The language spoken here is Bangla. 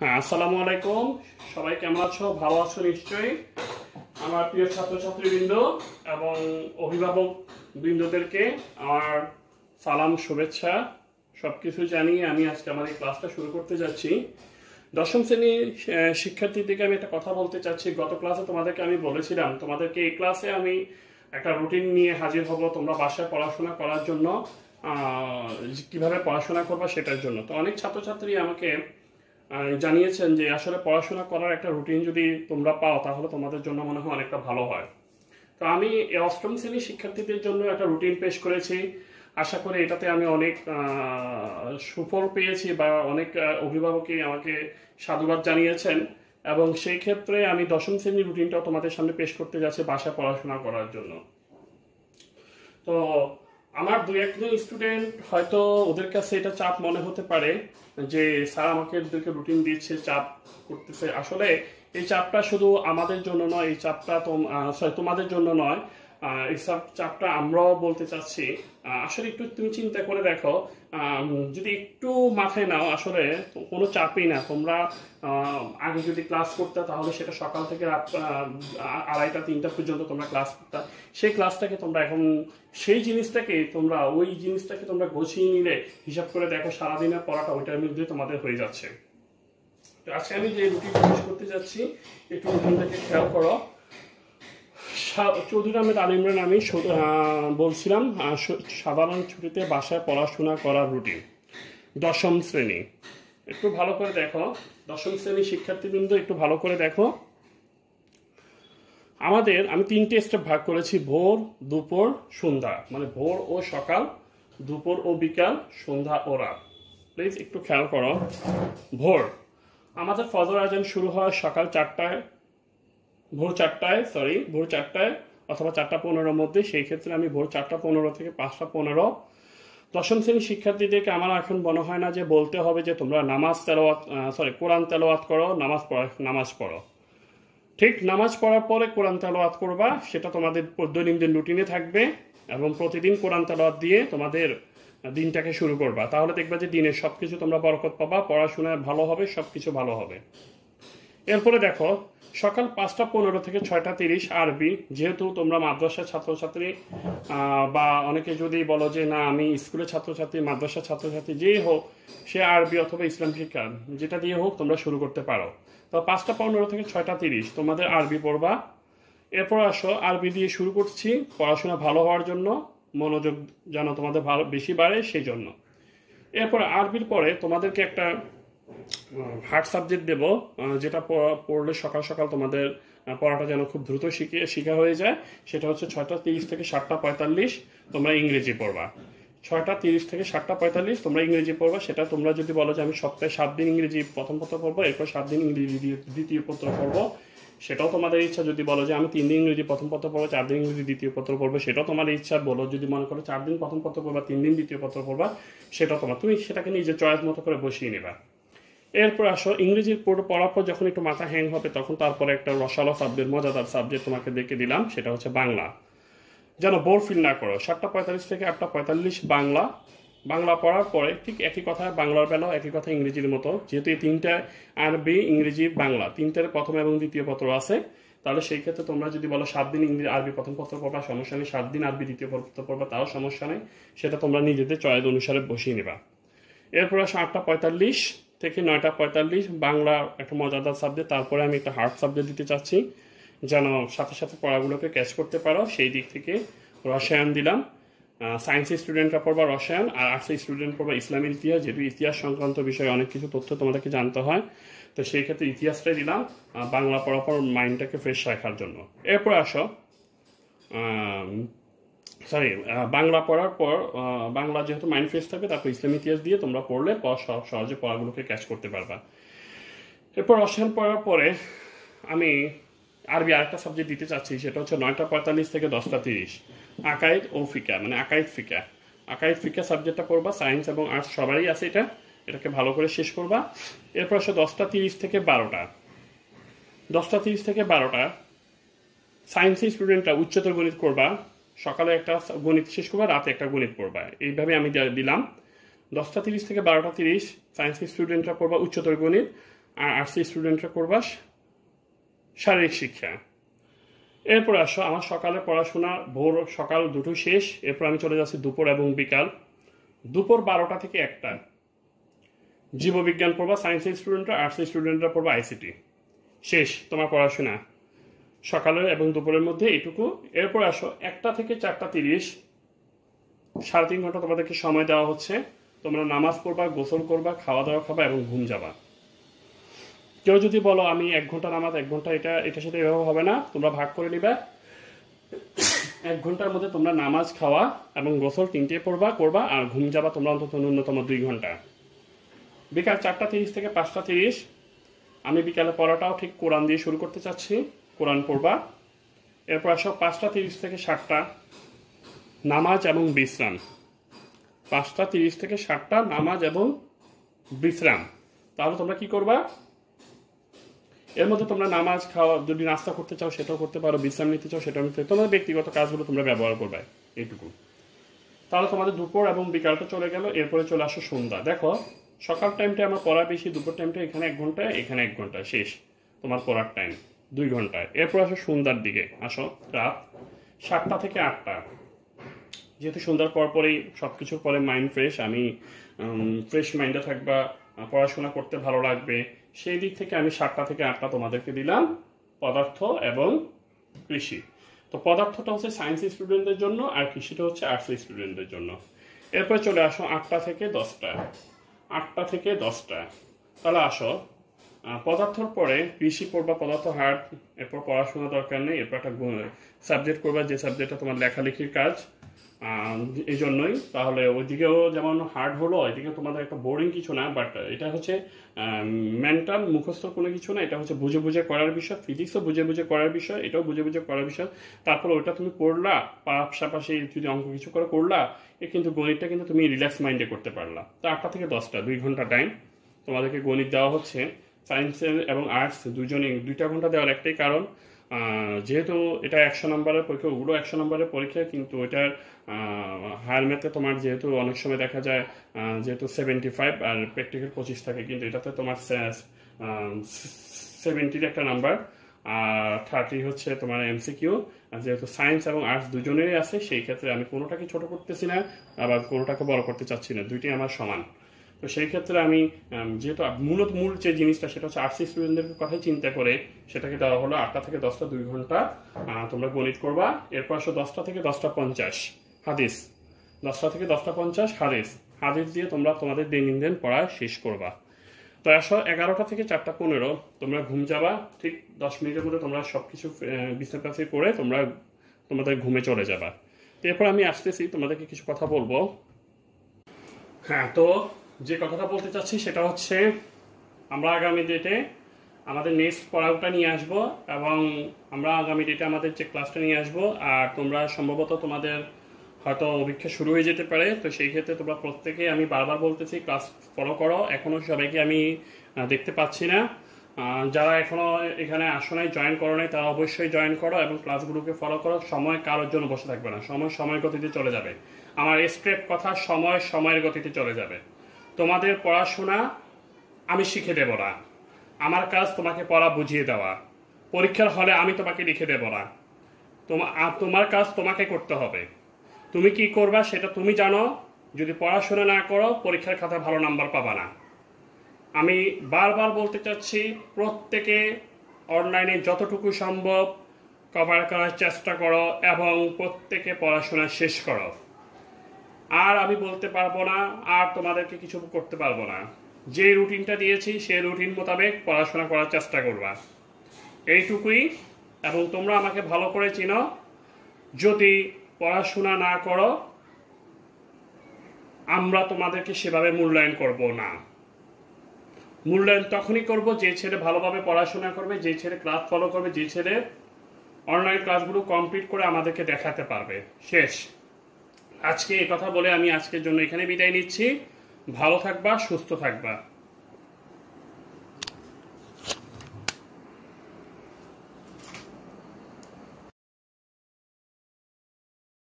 হ্যাঁ আসসালামু আলাইকুম সবাই কেমন আছো ভালো আছো নিশ্চয়ই আমার প্রিয় ছাত্রছাত্রীবৃন্দ এবং অভিভাবক বৃন্দদেরকে আমার সালাম শুভেচ্ছা সব কিছু জানিয়ে আমি আজকে আমার এই ক্লাসটা শুরু করতে যাচ্ছি দশম শ্রেণীর শিক্ষার্থী থেকে আমি একটা কথা বলতে চাচ্ছি গত ক্লাসে তোমাদেরকে আমি বলেছিলাম তোমাদেরকে এই ক্লাসে আমি একটা রুটিন নিয়ে হাজির হব তোমরা বাসায় পড়াশোনা করার জন্য কিভাবে পড়াশোনা করবা সেটার জন্য তো অনেক ছাত্রছাত্রী আমাকে জানিয়েছেন যে আসলে পড়াশোনা করার একটা রুটিন যদি তোমরা পাও তাহলে তোমাদের জন্য মনে হয় অনেকটা ভালো হয় তো আমি অষ্টম শ্রেণীর শিক্ষার্থীদের জন্য একটা রুটিন পেশ করেছি আশা করি এটাতে আমি অনেক সুফল পেয়েছি বা অনেক অভিভাবকই আমাকে সাধুবাদ জানিয়েছেন এবং সেই ক্ষেত্রে আমি দশম শ্রেণীর রুটিনটাও তোমাদের সামনে পেশ করতে যাচ্ছি বাসা পড়াশোনা করার জন্য তো আমার দু একজন স্টুডেন্ট হয়তো ওদের কাছে এটা চাপ মনে হতে পারে যে স্যার আমাকে ওদেরকে রুটিন দিচ্ছে চাপ করতেছে আসলে এই চাপটা শুধু আমাদের জন্য নয় এই চাপটা তোমাদের জন্য নয় এই চাপটা আমরাও বলতে চাচ্ছি আসলে একটু তুমি চিন্তা করে দেখো যদি একটু মাথায় নাও আসলে কোনো চাপই না তোমরা আগে যদি ক্লাস করতে তাহলে সেটা সকাল থেকে রাত আড়াইটা তিনটা পর্যন্ত তোমরা ক্লাস করতে সেই ক্লাসটাকে তোমরা এখন সেই জিনিসটাকে তোমরা ওই জিনিসটাকে তোমরা গুছিয়ে নিলে হিসাব করে দেখো সারাদিনের পড়াটা ওইটার মধ্যে তোমাদের হয়ে যাচ্ছে তো আজকে আমি যে রুটি প্রবেশ করতে যাচ্ছি একটু রুটিনটাকে খেয়াল করো আচ্ছা, চৌধুরী আহমেদ আল ইমরান আমি বলছিলাম সাধারণ ছুটিতে বাসায় পড়াশোনা করার রুটিন দশম শ্রেণী একটু ভালো করে দেখো দশম শ্রেণীর শিক্ষার্থীবৃন্দ একটু ভালো করে দেখো আমাদের আমি তিনটে স্টেপ ভাগ করেছি ভোর দুপুর সন্ধ্যা মানে ভোর ও সকাল দুপুর ও বিকাল সন্ধ্যা ও রাত প্লিজ একটু খেয়াল করো ভোর আমাদের ফজর আয়োজন শুরু হয় সকাল চারটায় ভোর চারটায় সরি ভোর চারটায় অথবা চারটা পনেরোর মধ্যে সেই ক্ষেত্রে আমি ভোর চারটা পনেরো থেকে পাঁচটা পনেরো দশম শ্রেণীর শিক্ষার্থীদেরকে আমার এখন মনে হয় না যে বলতে হবে যে তোমরা নামাজ তেলোয়াত সরি কোরআন তেলোয়াত করো নামাজ পড়া নামাজ পড়ো ঠিক নামাজ পড়ার পরে কোরআন তেলোয়াত করবা সেটা তোমাদের দৈনন্দিন রুটিনে থাকবে এবং প্রতিদিন কোরআন তেলোয়াত দিয়ে তোমাদের দিনটাকে শুরু করবা তাহলে দেখবা যে দিনের সব কিছু তোমরা বরকত পাবা পড়াশোনায় ভালো হবে সব কিছু ভালো হবে এরপরে দেখো সকাল পাঁচটা পনেরো থেকে ছয়টা তিরিশ আরবি যেহেতু তোমরা মাদ্রাসার ছাত্রছাত্রী বা অনেকে যদি বলো যে না আমি স্কুলের ছাত্রছাত্রী মাদ্রাসার ছাত্রছাত্রী যেই হোক সে আরবি অথবা ইসলাম শিক্ষা যেটা দিয়ে হোক তোমরা শুরু করতে পারো তো পাঁচটা পনেরো থেকে ছয়টা তিরিশ তোমাদের আরবি পড়বা এরপর আসো আরবি দিয়ে শুরু করছি পড়াশোনা ভালো হওয়ার জন্য মনোযোগ যেন তোমাদের ভালো বেশি বাড়ে সেই জন্য এরপর আরবির পরে তোমাদেরকে একটা হার্ড সাবজেক্ট দেব যেটা পড়লে সকাল সকাল তোমাদের পড়াটা যেন খুব দ্রুত শিখে শিখা হয়ে যায় সেটা হচ্ছে ছয়টা তিরিশ থেকে সাতটা পঁয়তাল্লিশ তোমরা ইংরেজি পড়বা ছয়টা তিরিশ থেকে সাতটা পঁয়তাল্লিশ তোমরা ইংরেজি পড়বা সেটা তোমরা যদি বলো যে আমি সপ্তাহে সাত দিন ইংরেজি প্রথম পত্র পড়বো এরপর সাত দিন ইংরেজি দ্বিতীয় পত্র পড়বো সেটাও তোমাদের ইচ্ছা যদি বলো যে আমি তিন দিন ইংরেজি প্রথম পত্র পড়বো চার দিন ইংরেজি দ্বিতীয় পত্র পড়বো সেটাও তোমার ইচ্ছা বলো যদি মনে করো চার দিন প্রথম পত্র পড়বা তিন দিন দ্বিতীয় পত্র পড়বা সেটাও তোমার তুমি সেটাকে নিজের চয়েস মতো করে বসিয়ে নেবা এরপর আসো ইংরেজির পড়ার পর যখন একটু মাথা হ্যাং হবে তখন তারপরে একটা রসালো সাবজেক্ট মজাদার সাবজেক্ট তোমাকে দেখে দিলাম সেটা হচ্ছে বাংলা যেন বোর ফিল না করো সাতটা পঁয়তাল্লিশ থেকে আটটা পঁয়তাল্লিশ বাংলা বাংলা পড়ার পরে ঠিক একই কথা বাংলার বেলাও একই কথা ইংরেজির মতো যেহেতু এই তিনটা আরবি ইংরেজি বাংলা তিনটার প্রথম এবং দ্বিতীয় পত্র আছে তাহলে সেই ক্ষেত্রে তোমরা যদি বলো সাত দিন ইংরেজি আরবি প্রথম পত্র পড়বা সমস্যা নেই সাত দিন আরবি দ্বিতীয় পত্র পড়বা তাও সমস্যা নেই সেটা তোমরা নিজেদের চয়েস অনুসারে বসিয়ে নেবা এরপর আসো আটটা পঁয়তাল্লিশ থেকে নয়টা পঁয়তাল্লিশ বাংলা একটা মজাদার সাবজেক্ট তারপরে আমি একটা হার্ড সাবজেক্ট দিতে চাচ্ছি যেন সাথে সাথে পড়াগুলোকে ক্যাচ করতে পারো সেই দিক থেকে রসায়ন দিলাম সায়েন্সের স্টুডেন্টরা পড়বা রসায়ন আর আর্টসের স্টুডেন্ট পড়বা ইসলামের ইতিহাস যেহেতু ইতিহাস সংক্রান্ত বিষয়ে অনেক কিছু তথ্য তোমাদেরকে জানতে হয় তো সেই ক্ষেত্রে ইতিহাসটাই দিলাম বাংলা পড়ার পর মাইন্ডটাকে ফ্রেশ রাখার জন্য এরপর আসো সরি বাংলা পড়ার পর বাংলা যেহেতু মাইন্ড ফ্রেশ থাকে তারপর ইসলাম ইতিহাস দিয়ে তোমরা পড়লে সহজে পড়াগুলোকে ক্যাচ করতে পারবা এরপর রসায়ন পড়ার পরে আমি আরবি আরেকটা সাবজেক্ট দিতে চাচ্ছি সেটা হচ্ছে নয়টা পঁয়তাল্লিশ থেকে দশটা তিরিশ আকাইদ ও ফিকা মানে আকাইদ ফিকা আকাইদ ফিকা সাবজেক্টটা পড়বা সায়েন্স এবং আর্টস সবারই আছে এটা এটাকে ভালো করে শেষ করবা এরপর আসে দশটা তিরিশ থেকে বারোটা দশটা তিরিশ থেকে বারোটা সায়েন্সের স্টুডেন্টরা উচ্চতর গণিত করবা সকালে একটা গণিত শেষ করবা রাতে একটা গণিত পড়বা এইভাবে আমি দিলাম দশটা তিরিশ থেকে বারোটা তিরিশ সায়েন্সের স্টুডেন্টরা পড়বা উচ্চতর গণিত আর আর্টসি স্টুডেন্টরা করবা শারীরিক শিক্ষা এরপর আসো আমার সকালে পড়াশোনা ভোর সকাল দুটো শেষ এরপর আমি চলে যাচ্ছি দুপুর এবং বিকাল দুপুর বারোটা থেকে একটা জীববিজ্ঞান পড়বা সায়েন্সের স্টুডেন্টরা আর্টসের স্টুডেন্টরা পড়বা আইসিটি শেষ তোমার পড়াশোনা সকালের এবং দুপুরের মধ্যে এটুকু এরপর আসো একটা থেকে চারটা তিরিশ সাড়ে তিন ঘন্টা তোমাদেরকে সময় দেওয়া হচ্ছে তোমরা নামাজ পড়বা গোসল করবা খাওয়া দাওয়া খাবা এবং ঘুম যাবা কেউ যদি বলো আমি এক ঘন্টা নামাজ এক ঘন্টা এটা এটার সাথে এভাবে হবে না তোমরা ভাগ করে নিবে এক ঘন্টার মধ্যে তোমরা নামাজ খাওয়া এবং গোসল তিনটে পড়বা করবা আর ঘুম যাবা তোমরা অন্তত ন্যূনতম দুই ঘন্টা বিকাল চারটা তিরিশ থেকে পাঁচটা তিরিশ আমি বিকালে পড়াটাও ঠিক কোরআন দিয়ে শুরু করতে চাচ্ছি কোরআন পড়বা এরপর আসো পাঁচটা তিরিশ থেকে ষাটটা নামাজ এবং বিশ্রাম পাঁচটা তিরিশ থেকে ষাটটা নামাজ এবং বিশ্রাম তাহলে তোমরা কি করবা এর মধ্যে তোমরা নামাজ খাওয়া যদি নাস্তা করতে চাও সেটাও করতে পারো বিশ্রাম নিতে চাও সেটাও নিতে তোমাদের ব্যক্তিগত কাজগুলো তোমরা ব্যবহার করবে এইটুকু তাহলে তোমাদের দুপুর এবং বিকালটা চলে গেল এরপরে চলে আসো সন্ধ্যা দেখো সকাল টাইমটা আমার পড়া বেশি দুপুর টাইমটা এখানে এক ঘন্টা এখানে এক ঘন্টা শেষ তোমার পড়ার টাইম দুই ঘন্টায় এরপর আসো সন্ধ্যার দিকে আসো রাত সাতটা থেকে আটটা যেহেতু সন্ধ্যার পর পরেই সব কিছুর পরে মাইন্ড ফ্রেশ আমি ফ্রেশ মাইন্ডে থাকবা পড়াশোনা করতে ভালো লাগবে সেই দিক থেকে আমি সাতটা থেকে আটটা তোমাদেরকে দিলাম পদার্থ এবং কৃষি তো পদার্থটা হচ্ছে সায়েন্স স্টুডেন্টদের জন্য আর কৃষিটা হচ্ছে আর্টস স্টুডেন্টদের জন্য এরপরে চলে আসো আটটা থেকে দশটা আটটা থেকে দশটা তাহলে আসো পদার্থর পরে কৃষি পড়বা পদার্থ হার্ড এরপর পড়াশোনা দরকার নেই এরপর একটা সাবজেক্ট করবা যে সাবজেক্টটা তোমার লেখালেখির কাজ এই জন্যই তাহলে ওইদিকেও যেমন হার্ড হলো এদিকে তোমাদের একটা বোরিং কিছু না বাট এটা হচ্ছে মেন্টাল মুখস্থ কোনো কিছু না এটা হচ্ছে বুঝে বুঝে করার বিষয় ফিজিক্সও বুঝে বুঝে করার বিষয় এটাও বুঝে বুঝে করার বিষয় তারপর ওটা তুমি পড়লা পাশাপাশি যদি অঙ্ক কিছু করে করলা এ কিন্তু গণিতটা কিন্তু তুমি রিল্যাক্স মাইন্ডে করতে পারলা তো আটটা থেকে দশটা দুই ঘন্টা টাইম তোমাদেরকে গণিত দেওয়া হচ্ছে সায়েন্সের এবং আর্টস দুজনেই দুইটা ঘন্টা দেওয়ার একটাই কারণ যেহেতু এটা একশো নম্বরের পরীক্ষা ওগুলো একশো নম্বরের পরীক্ষা কিন্তু এটার হায়ার ম্যাথে তোমার যেহেতু অনেক সময় দেখা যায় যেহেতু সেভেন্টি ফাইভ আর প্র্যাকটিক্যাল পঁচিশ থাকে কিন্তু এটাতে তোমার সেভেন্টির একটা নাম্বার আর থার্টি হচ্ছে তোমার এমসিকিউ যেহেতু সায়েন্স এবং আর্টস দুজনেরই আছে সেই ক্ষেত্রে আমি কোনোটাকে ছোট করতেছি না আবার কোনোটাকে বড় করতে চাচ্ছি না দুইটি আমার সমান তো সেই ক্ষেত্রে আমি যেহেতু মূলত মূল যে জিনিসটা সেটা হচ্ছে আরসি স্টুডেন্টদের কথাই চিন্তা করে সেটাকে দেওয়া হলো আটটা থেকে দশটা দুই ঘন্টা তোমরা গণিত করবা এরপর আসো দশটা থেকে দশটা পঞ্চাশ হাদিস দশটা থেকে দশটা পঞ্চাশ হাদিস হাদিস দিয়ে তোমরা তোমাদের দৈনন্দিন পড়া শেষ করবা তো আসো এগারোটা থেকে চারটা পনেরো তোমরা ঘুম যাবা ঠিক দশ মিনিটের মধ্যে তোমরা সব কিছু বিছনা কাছে করে তোমরা তোমাদের ঘুমে চলে যাবা তো এরপর আমি আসতেছি তোমাদেরকে কিছু কথা বলবো হ্যাঁ তো যে কথাটা বলতে চাচ্ছি সেটা হচ্ছে আমরা আগামী ডেটে আমাদের নেক্সট পড়াওটা নিয়ে আসব এবং আমরা আগামী ডেটে আমাদের যে ক্লাসটা নিয়ে আসব আর তোমরা সম্ভবত তোমাদের হয়তো অভিক্ষা শুরু হয়ে যেতে পারে তো সেই ক্ষেত্রে তোমরা প্রত্যেকে আমি বারবার বলতেছি ক্লাস ফলো করো এখনও সবাইকে আমি দেখতে পাচ্ছি না যারা এখনও এখানে আসো নাই জয়েন করো নাই তারা অবশ্যই জয়েন করো এবং ক্লাসগুলোকে ফলো করো সময় কারোর জন্য বসে থাকবে না সময় সময়ের গতিতে চলে যাবে আমার স্ট্রেপ কথা সময় সময়ের গতিতে চলে যাবে তোমাদের পড়াশোনা আমি শিখে দেব না আমার কাজ তোমাকে পড়া বুঝিয়ে দেওয়া পরীক্ষার হলে আমি তোমাকে লিখে দেব না তোমার কাজ তোমাকে করতে হবে তুমি কি করবা সেটা তুমি জানো যদি পড়াশোনা না করো পরীক্ষার খাতা ভালো নাম্বার পাবা না আমি বারবার বলতে চাচ্ছি প্রত্যেকে অনলাইনে যতটুকু সম্ভব কভার করার চেষ্টা করো এবং প্রত্যেকে পড়াশোনা শেষ করো আর আমি বলতে পারবো না আর তোমাদেরকে কিছু করতে পারবো না যে রুটিনটা দিয়েছি সেই রুটিন মোতাবেক পড়াশোনা করার চেষ্টা করবা এইটুকুই এবং তোমরা আমাকে ভালো করে চিনো যদি পড়াশোনা না করো আমরা তোমাদেরকে সেভাবে মূল্যায়ন করব না মূল্যায়ন তখনই করব যে ছেলে ভালোভাবে পড়াশোনা করবে যে ছেলে ক্লাস ফলো করবে যে ছেলে অনলাইন ক্লাসগুলো কমপ্লিট করে আমাদেরকে দেখাতে পারবে শেষ আজকে এ কথা বলে আমি আজকের জন্য এখানে বিদায় নিচ্ছি ভালো থাকবা সুস্থ থাকবা